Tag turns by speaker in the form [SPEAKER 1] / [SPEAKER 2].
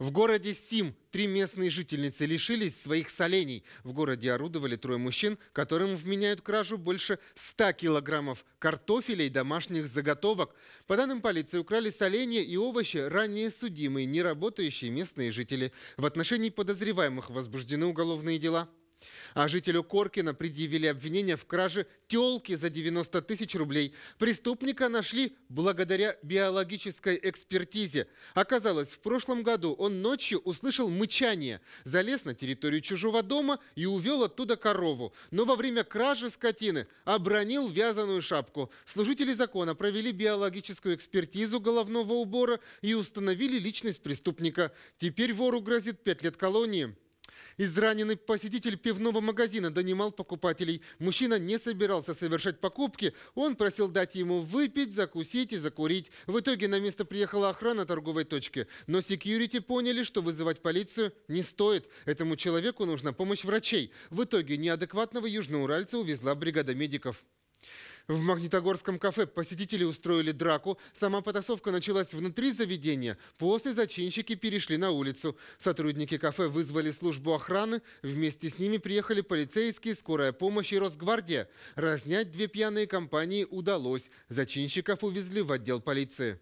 [SPEAKER 1] В городе Сим три местные жительницы лишились своих солений. В городе орудовали трое мужчин, которым вменяют кражу больше 100 килограммов картофеля и домашних заготовок. По данным полиции, украли соленья и овощи ранее судимые, неработающие местные жители. В отношении подозреваемых возбуждены уголовные дела. А жителю Коркина предъявили обвинение в краже телки за 90 тысяч рублей. Преступника нашли благодаря биологической экспертизе. Оказалось, в прошлом году он ночью услышал мычание, залез на территорию чужого дома и увел оттуда корову. Но во время кражи скотины обронил вязаную шапку. Служители закона провели биологическую экспертизу головного убора и установили личность преступника. Теперь вору грозит 5 лет колонии. Израненный посетитель пивного магазина донимал покупателей. Мужчина не собирался совершать покупки. Он просил дать ему выпить, закусить и закурить. В итоге на место приехала охрана торговой точки. Но секьюрити поняли, что вызывать полицию не стоит. Этому человеку нужна помощь врачей. В итоге неадекватного южноуральца увезла бригада медиков. В Магнитогорском кафе посетители устроили драку. Сама потасовка началась внутри заведения. После зачинщики перешли на улицу. Сотрудники кафе вызвали службу охраны. Вместе с ними приехали полицейские, скорая помощь и Росгвардия. Разнять две пьяные компании удалось. Зачинщиков увезли в отдел полиции.